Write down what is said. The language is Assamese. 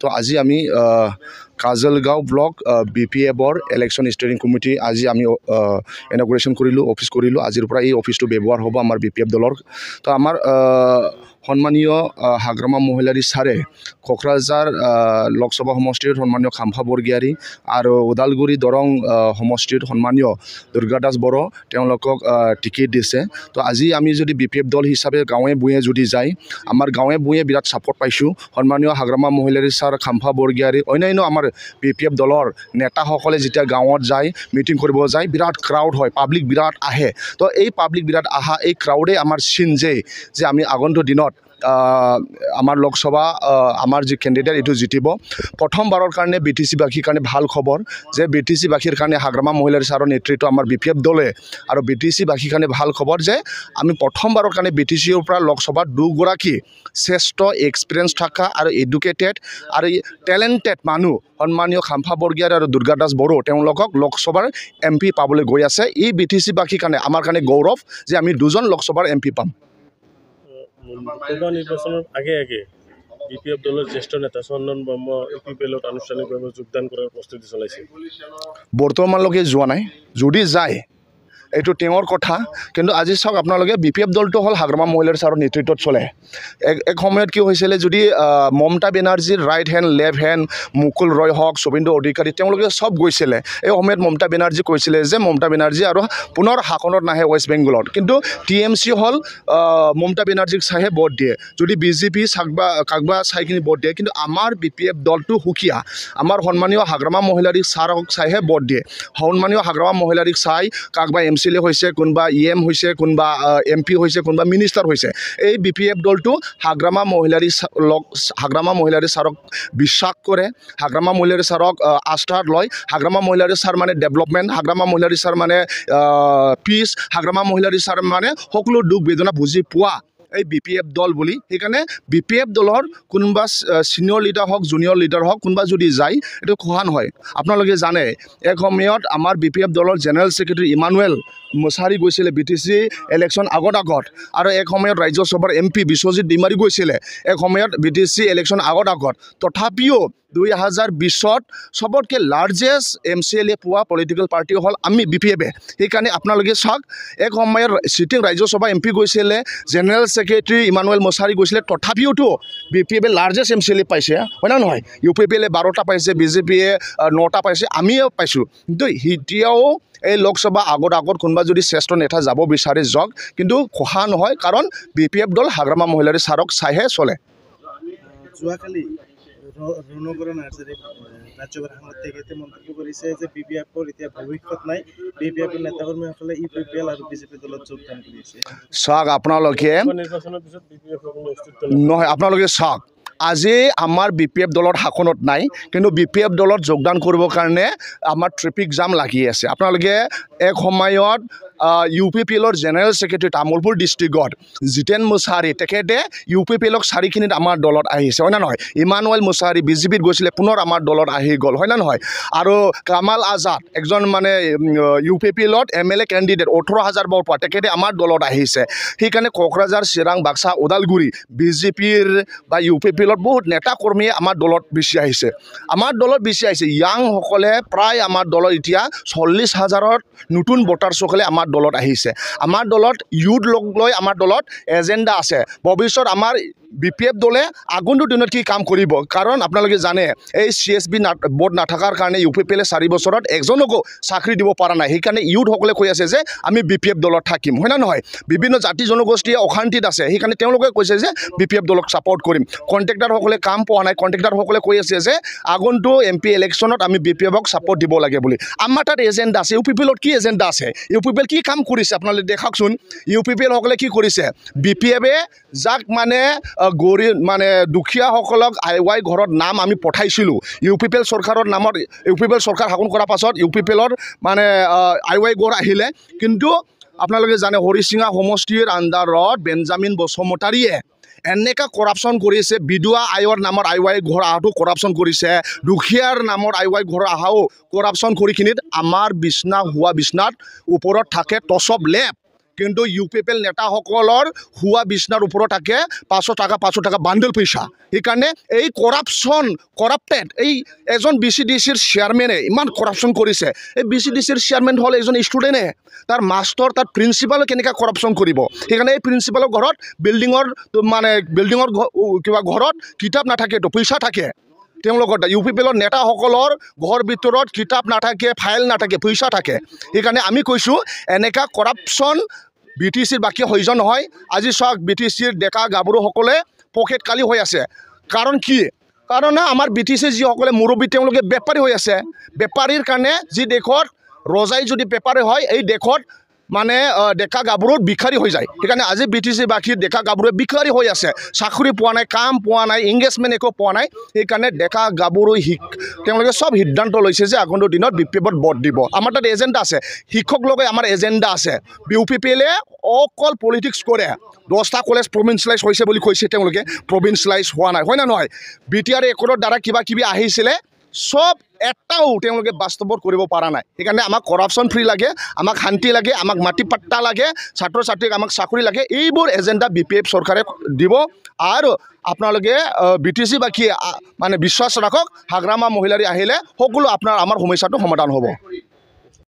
তো আজি আমি কাজলগাঁও ব্লক বি পি এফৰ ইলেকশ্যন ষ্টেৰিং কমিটি আজি আমি ইনগ্ৰেশ্যন কৰিলোঁ অফিচ কৰিলোঁ আজিৰ পৰা এই অফিচটো ব্যৱহাৰ হ'ব আমাৰ বি পি এফ দলৰ তো আমাৰ সন্মানীয় হাগ্ৰামা মহিলাৰী ছাৰে কোকৰাঝাৰ লোকসভা সমষ্টিৰ সন্মানীয় খাম্ফা বৰ্গীয়াৰী আৰু ওদালগুৰি দৰং সমষ্টিৰ সন্মানীয় দুৰ্গা দাস বড়ো তেওঁলোকক টিকেট দিছে তো আজি আমি যদি বি পি এফ দল হিচাপে গাঁৱে ভূঁয়ে যদি যায় আমাৰ গাঁৱে ভূঁয়ে বিৰাট ছাপৰ্ট পাইছোঁ সন্মানীয় হাগ্ৰামা মহিলাৰী ছাৰ খাম্ফা বৰ্গীয়াৰী অন্যান্য আমাৰ পি পি এফ দলৰ নেতাসকলে যেতিয়া গাঁৱত যায় মিটিং কৰিব যায় বিৰাট ক্ৰাউড হয় পাব্লিক বিৰাট আহে তো এই পাব্লিক বিৰাট অহা এই ক্ৰাউডেই আমাৰ চিন যে আমি আগন্তুক দিনত আমাৰ লোকসভা আমাৰ যি কেণ্ডিডেট এইটো জিতিব প্ৰথমবাৰৰ কাৰণে বি টি চিবাসীৰ কাৰণে ভাল খবৰ যে বি টি চিবাসীৰ কাৰণে হাগ্ৰামা মহিলাৰ ছাৰৰ নেতৃত্ব আমাৰ বি পি এফ দলে আৰু বি টি চিবাসীৰ কাৰণে ভাল খবৰ যে আমি প্ৰথমবাৰৰ কাৰণে বি টি চিৰ পৰা লোকসভাত দুগৰাকী শ্ৰেষ্ঠ এক্সপিৰিয়েঞ্চ থকা আৰু এডুকেটেড আৰু টেলেণ্টেড মানুহ সন্মানীয় খাম্ফা বৰ্গীয়াৰ আৰু দুৰ্গা দাস বড়ো তেওঁলোকক লোকসভাৰ এম পি পাবলৈ গৈ আছে ই বি টি চিবাসীৰ কাৰণে আমাৰ কাৰণে গৌৰৱ যে আমি দুজন লোকসভাৰ এম পি পাম লোকসভা নির্বাচনের আগে আগে বিপিএফ দলের জ্যেষ্ঠ নেতা চন্দন ব্রহ্ম ইপিপিএলত আনুষ্ঠানিকভাৱে যোগদান কৰাৰ প্ৰস্তুতি চলাইছে বৰ্তমানলৈকে যোৱা নাই যদি যায় এইটো তেওঁৰ কথা কিন্তু আজি চাওক আপোনালোকে বি পি এফ দলটো হ'ল হাগ্ৰামা মহিলাৰ ছাৰৰ নেতৃত্বত চলে এক এক সময়ত কি হৈছিলে যদি মমতা বেনাৰ্জীৰ right hand left hand Mukul Roy হওক শুভেন্দু অধিকাৰী তেওঁলোকে চব গৈছিলে এই সময়ত মমতা বেনাৰ্জী কৈছিলে যে মমতা বেনাৰ্জী আৰু পুনৰ শাসনত নাহে ৱেষ্ট বেংগলত কিন্তু টি এম চি হ'ল মমতা বেনাৰ্জীক চাইহে ভোট দিয়ে যদি বি জে পি চাকবা কাকবা চাইখিনি ভোট দিয়ে কিন্তু আমাৰ বি পি এফ দলটো সুকীয়া আমাৰ সন্মানীয় হাগ্ৰামা মহিলাৰীক ছাৰক চাইহে ভোট দিয়ে সন্মানীয় হাগ্ৰামা মহিলাৰীক চাই কাকবা এম কাউন্সিলে হৈছে কোনোবা ই e এম হৈছে কোনোবা এম পি হৈছে কোনোবা মিনিষ্টাৰ হৈছে এই বি পি এফ দলটো হাগ্ৰামা মহিলাৰী লগ হাগ্ৰামা মহিলাৰী ছাৰক বিশ্বাস কৰে হাগ্ৰামা মহিলাৰী ছাৰক আস্থা লয় হাগ্ৰামা মহিলাৰী ছাৰ মানে ডেভেলপমেণ্ট হাগ্ৰামা মহিলাৰী ছাৰ মানে পিছ হাগ্ৰামা মহিলাৰী ছাৰ মানে সকলো দুখ বেদনা বুজি পোৱা এই বি পি এফ দল বুলি সেইকাৰণে বি পি এফ দলৰ কোনোবা চিনিয়ৰ লিডাৰ হওক জুনিয়ৰ লিডাৰ হওক কোনোবা যদি যায় এইটো খোৱা নহয় আপোনালোকে জানে এক সময়ত আমাৰ বি পি এফ দলৰ জেনেৰেল ছেক্ৰেটেৰী ইমানুৱেল মছাৰি গৈছিলে বি টি চি ইলেকশ্যন আগত আগত আৰু এক সময়ত ৰাজ্যসভাৰ এম পি বিশ্বজিৎ ডিমাৰি গৈছিলে এক সময়ত বি টি চি ইলেকশ্যন আগত আগত তথাপিও দুই হাজাৰ বিছত চবতকৈ largest M C L A পোৱা পলিটিকেল পাৰ্টি হ'ল আমি বি পি এফে সেইকাৰণে আপোনালোকে চাওক এক সময়ত চিটিং ৰাজ্যসভা এম পি গৈছিলে জেনেৰেল ছেক্ৰেটেৰী ইমানুৱেল মছাৰী গৈছিলে তথাপিওতো বি পি এফে largest M C L A পাইছে হয়নে নহয় ইউ পি পি এল এ বাৰটা পাইছে বিজেপিয়ে নটা পাইছে আমিয়ে পাইছোঁ কিন্তু এতিয়াও এই লোকসভা আগত আগত কোনোবা কোনোবা যদি শ্ৰেষ্ঠ নেতা যাব বিচাৰে যাওক কিন্তু সহা নহয় কাৰণ বি পি এফ দল হাগ্ৰামা মহিলাৰী চাৰক চাইহে চলে যোৱাকালি ৰুণগৰণ আৰ্জাৰী ৰাজ্যসভাৰ সাংসদ নাই বি পি এফৰ নহয় আপোনালোকে আজি আমাৰ বি পি এফ দলৰ শাসনত নাই কিন্তু বি পি এফ দলত যোগদান কৰিবৰ কাৰণে আমাৰ ট্ৰেফিক জাম লাগি আছে আপোনালোকে এক সময়ত ইউ পি পি এলৰ জেনেৰেল ছেক্ৰেটেৰী তামোলপুৰ ডিষ্ট্ৰিক্টত জিতেন মুছাৰী তেখেতে ইউ পি পি এলক চাৰিখিনিত আমাৰ দলত আহিছে হয়নে নহয় ইমানুৱেল মুছাৰী বি জে পিত গৈছিলে পুনৰ আমাৰ দলত আহি গ'ল হয়নে নহয় আৰু কামাল আজাদ এজন মানে ইউ পি পি এলত এম এল এ কেণ্ডিডেট ওঠৰ হাজাৰ বৰ পোৱা তেখেতে আমাৰ দলত আহিছে সেইকাৰণে কোকৰাঝাৰ চিৰাং বাক্সা ওদালগুৰি বি জে পিৰ বা ইউ পি পি এলত বহুত নেতা কৰ্মীয়ে আমাৰ দলত বেছি আহিছে আমাৰ দলত বেছি আহিছে ইয়াংসকলে প্ৰায় আমাৰ দলত এতিয়া চল্লিছ হাজাৰত নতুন ভোটাৰ্ছসকলে আমাৰ দলত আহিছে আমাৰ দলত ইউথ লগ লৈ আমাৰ দলত এজেণ্ডা আছে ভৱিষ্যত আমাৰ বি পি এফ দলে আগন্তুক দিনত কি কাম কৰিব কাৰণ আপোনালোকে জানে এই চি এছ বি বোৰ্ড না থাকাৰ কাৰণে ইউ পি পি এলে চাৰি বছৰত এজনকো চাকৰি দিব পৰা নাই সেইকাৰণে ইউথসকলে কৈ আছে যে আমি বি পি এফ দলত থাকিম হয় না নহয় বিভিন্ন জাতি জনগোষ্ঠীয়ে অশান্তিত আছে সেইকাৰণে তেওঁলোকে কৈছে যে বি পি এফ দলক ছাপৰ্ট কৰিম কন্ট্ৰেক্টাৰ কাম পোৱা নাই কন্ট্রেক্টার কৈ আছে যে আগন্তুক এম পি ইলেকশ্যনত আমি বি পি এফক ছাপৰ্ট দিব লাগে বুলি আমাৰ তাত এজেণ্ডা আছে ইউ পি পি এলত কি এজেণ্ডা আছে ইউ পি পি এল কি কাম কৰিছে আপোনালোকে দেখাওকচোন ইউ পি পি এলসকলে কি কৰিছে বি পি এফে যাক মানে গৰীব মানে দুখীয়াসকলক আই ৱাই ঘৰত নাম আমি পঠাইছিলোঁ ইউ পি পি এল চৰকাৰৰ নামত ইউ পি পি এল চৰকাৰ শাসন কৰাৰ পাছত ইউ পি পি এলৰ মানে আই ৱাই গড় আহিলে কিন্তু আপোনালোকে জানে হৰিচিঙা সমষ্টিৰ আণ্ডাৰত বেঞ্জামিন বসুমতাৰীয়ে এনেকা কৰাপশ্যন কৰিছে বিদুৱা আয়ৰ নামৰ আই ৱাই ঘৰ অহাটো কৰাপশ্যন কৰিছে দুখীয়াৰ নামৰ আই ৱাই ঘৰ অহাও কৰাপশ্যন কৰিখিনিত আমাৰ বিচনা হোৱা বিচনাত ওপৰত থাকে টচ অফ লেপ কিন্তু ইউ পি পি এল নেতাসকলৰ হোৱা বিচনাৰ ওপৰত থাকে পাঁচশ টকা পাঁচশ টকা বান্দল পইচা সেইকাৰণে এই কৰাপশ্যন কৰাপ্টেড এই এজন বি চি ডি চিৰ চেয়াৰমেনে ইমান কৰাপশ্যন কৰিছে এই বি চি ডি চিৰ চেয়াৰমেন হ'ল এজন ষ্টুডেণ্টে তাৰ মাষ্টৰ তাৰ প্ৰিঞ্চিপালে কেনেকৈ কৰাপশ্যন কৰিব সেইকাৰণে এই প্ৰিঞ্চিপালৰ ঘৰত বিল্ডিঙৰ মানে বিল্ডিঙৰ কিবা ঘৰত কিতাপ নাথাকেতো পইচা থাকে তেওঁলোকৰ ইউ পি পি এলৰ নেতাসকলৰ ঘৰ ভিতৰত কিতাপ নাথাকে ফাইল নাথাকে পইচা থাকে সেইকাৰণে আমি কৈছোঁ এনেকুৱা কৰাপশ্যন বি টি চিৰ বাকী সহ্য নহয় আজি চাওক বি টি চিৰ ডেকা গাভৰুসকলে পকেট কালি হৈ আছে কাৰণ কি কাৰণ আমাৰ বি টি চিৰ যিসকলে মুৰব্বী তেওঁলোকে বেপাৰী হৈ আছে বেপাৰীৰ কাৰণে যি দেশত ৰজাই যদি বেপাৰী হয় এই দেশত মানে ডেকা গাভৰুত বিষাৰী হৈ যায় সেইকাৰণে আজি বি টি চি বাসী ডেকা গাভৰুৱে বিষাৰী হৈ আছে চাকৰি পোৱা নাই কাম পোৱা নাই এংগেজমেণ্ট একো পোৱা নাই সেইকাৰণে ডেকা গাভৰু শিক তেওঁলোকে চব সিদ্ধান্ত লৈছে যে আগন্তুক দিনত বি পি এফত ভোট দিব আমাৰ তাত এজেণ্ডা আছে শিক্ষক লগে আমাৰ এজেণ্ডা আছে ইউ পি পি এলে অকল পলিটিক্স কৰে দহটা কলেজ প্ৰভিঞ্চিয়েলাইজ হৈছে বুলি কৈছে তেওঁলোকে প্ৰভিঞ্চিয়েলাইজ হোৱা নাই হয় নে নহয় বি টি আৰ ৰেকৰ্ডৰ দ্বাৰা কিবা কিবি আহিছিলে সব এটাও তেওঁলোকে বাস্তৱত কৰিব পৰা নাই সেইকাৰণে আমাক কৰাপশ্যন ফ্ৰী লাগে আমাক শান্তি লাগে আমাক মাটি মাটিপাট্টা লাগে ছাত্ৰ ছাত্ৰীক আমাক চাকৰি লাগে এইবোৰ এজেণ্ডা বি পি এফ চৰকাৰে দিব আৰু আপোনালোকে বি টি চি বা মানে বিশ্বাস ৰাখক হাগ্ৰামা মহিলাৰী আহিলে সকলো আপোনাৰ আমাৰ সমস্যাটো সমাধান হ'ব